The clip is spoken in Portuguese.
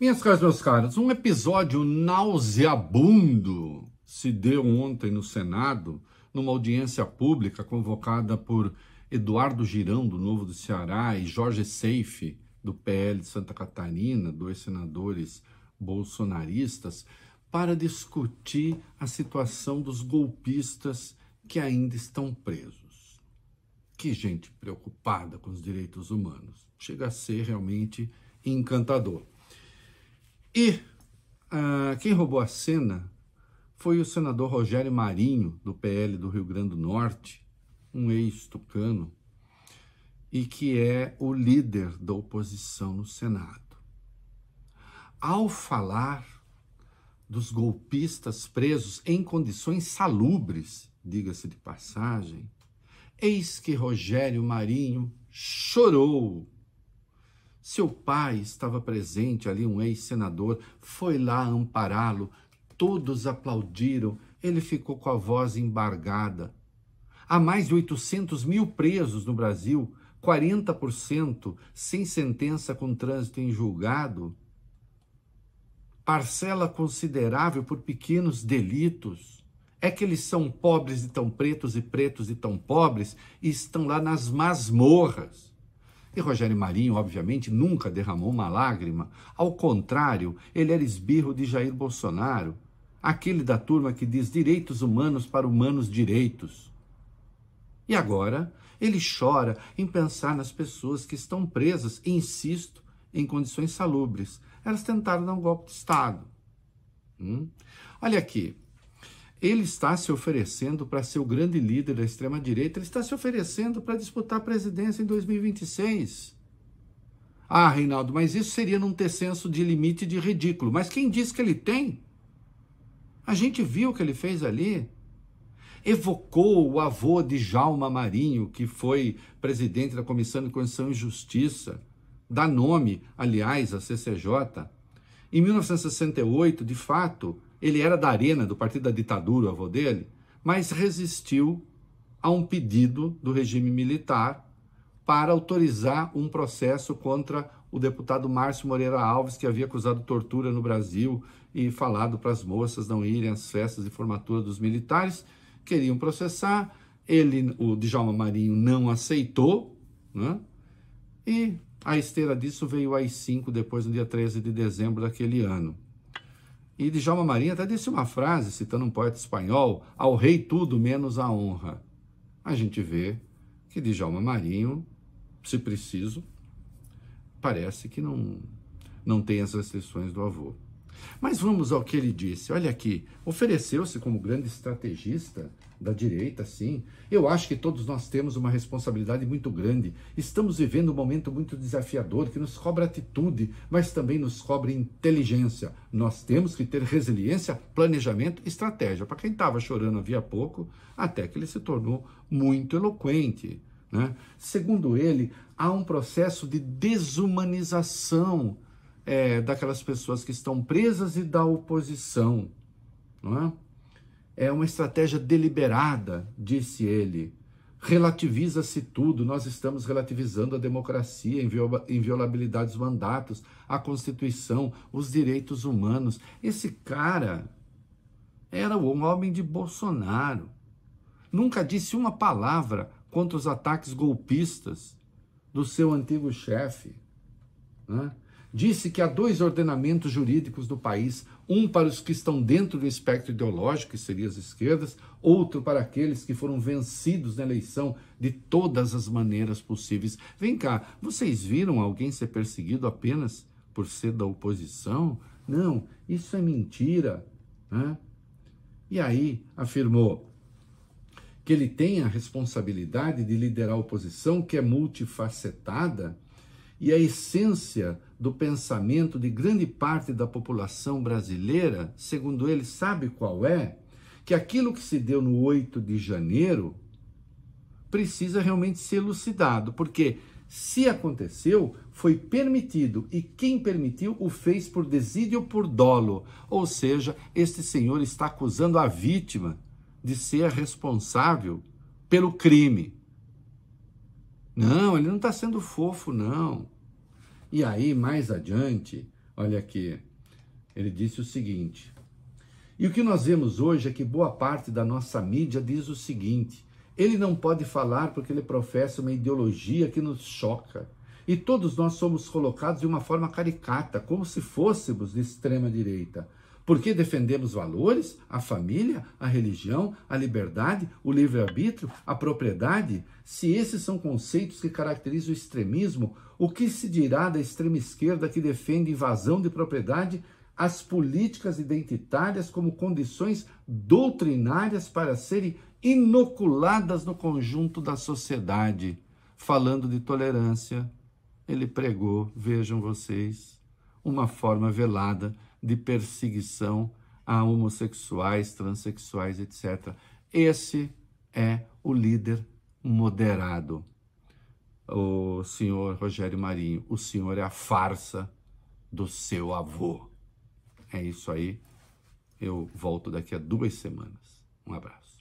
Minhas caras, meus caros, um episódio nauseabundo se deu ontem no Senado, numa audiência pública convocada por Eduardo Girão, do Novo do Ceará, e Jorge Seife, do PL de Santa Catarina, dois senadores bolsonaristas, para discutir a situação dos golpistas que ainda estão presos. Que gente preocupada com os direitos humanos. Chega a ser realmente encantador. E ah, quem roubou a cena foi o senador Rogério Marinho, do PL do Rio Grande do Norte, um ex-tucano, e que é o líder da oposição no Senado. Ao falar dos golpistas presos em condições salubres, diga-se de passagem, eis que Rogério Marinho chorou seu pai estava presente ali, um ex-senador, foi lá ampará-lo, todos aplaudiram, ele ficou com a voz embargada. Há mais de 800 mil presos no Brasil, 40% sem sentença com trânsito em julgado, parcela considerável por pequenos delitos. É que eles são pobres e tão pretos e pretos e tão pobres e estão lá nas masmorras. E Rogério Marinho, obviamente, nunca derramou uma lágrima. Ao contrário, ele era esbirro de Jair Bolsonaro, aquele da turma que diz direitos humanos para humanos direitos. E agora, ele chora em pensar nas pessoas que estão presas, insisto, em condições salubres. Elas tentaram dar um golpe de Estado. Hum? Olha aqui, ele está se oferecendo para ser o grande líder da extrema-direita, ele está se oferecendo para disputar a presidência em 2026. Ah, Reinaldo, mas isso seria num ter senso de limite de ridículo. Mas quem diz que ele tem? A gente viu o que ele fez ali. Evocou o avô de Jalma Marinho, que foi presidente da Comissão de Constituição e Justiça, dá nome, aliás, à CCJ. Em 1968, de fato, ele era da Arena, do partido da ditadura, o avô dele, mas resistiu a um pedido do regime militar para autorizar um processo contra o deputado Márcio Moreira Alves, que havia acusado tortura no Brasil e falado para as moças não irem às festas de formatura dos militares, queriam processar. Ele, o Djalma Marinho, não aceitou, né? E a esteira disso veio às 5 depois, no dia 13 de dezembro daquele ano. E Djalma Marinho até disse uma frase, citando um poeta espanhol, ao rei tudo menos a honra. A gente vê que Djalma Marinho, se preciso, parece que não, não tem as restrições do avô. Mas vamos ao que ele disse. Olha aqui, ofereceu-se como grande estrategista da direita, sim. Eu acho que todos nós temos uma responsabilidade muito grande. Estamos vivendo um momento muito desafiador que nos cobra atitude, mas também nos cobra inteligência. Nós temos que ter resiliência, planejamento e estratégia. Para quem estava chorando havia pouco, até que ele se tornou muito eloquente. Né? Segundo ele, há um processo de desumanização é, daquelas pessoas que estão presas e da oposição. Não é? é uma estratégia deliberada, disse ele. Relativiza-se tudo, nós estamos relativizando a democracia, inviolabilidade dos mandatos, a Constituição, os direitos humanos. Esse cara era um homem de Bolsonaro. Nunca disse uma palavra contra os ataques golpistas do seu antigo chefe. Né? disse que há dois ordenamentos jurídicos do país, um para os que estão dentro do espectro ideológico, que seriam as esquerdas, outro para aqueles que foram vencidos na eleição de todas as maneiras possíveis. Vem cá, vocês viram alguém ser perseguido apenas por ser da oposição? Não, isso é mentira. Né? E aí afirmou que ele tem a responsabilidade de liderar a oposição, que é multifacetada e a essência do pensamento de grande parte da população brasileira, segundo ele, sabe qual é? Que aquilo que se deu no 8 de janeiro precisa realmente ser elucidado, porque se aconteceu, foi permitido e quem permitiu o fez por desídio ou por dolo. Ou seja, este senhor está acusando a vítima de ser a responsável pelo crime. Não, ele não está sendo fofo, não. E aí, mais adiante, olha aqui, ele disse o seguinte: E o que nós vemos hoje é que boa parte da nossa mídia diz o seguinte: ele não pode falar porque ele professa uma ideologia que nos choca. E todos nós somos colocados de uma forma caricata, como se fôssemos de extrema direita. Porque defendemos valores, a família, a religião, a liberdade, o livre-arbítrio, a propriedade? Se esses são conceitos que caracterizam o extremismo, o que se dirá da extrema esquerda que defende invasão de propriedade, as políticas identitárias como condições doutrinárias para serem inoculadas no conjunto da sociedade? Falando de tolerância, ele pregou, vejam vocês, uma forma velada de perseguição a homossexuais, transexuais, etc. Esse é o líder moderado. O senhor Rogério Marinho, o senhor é a farsa do seu avô. É isso aí. Eu volto daqui a duas semanas. Um abraço.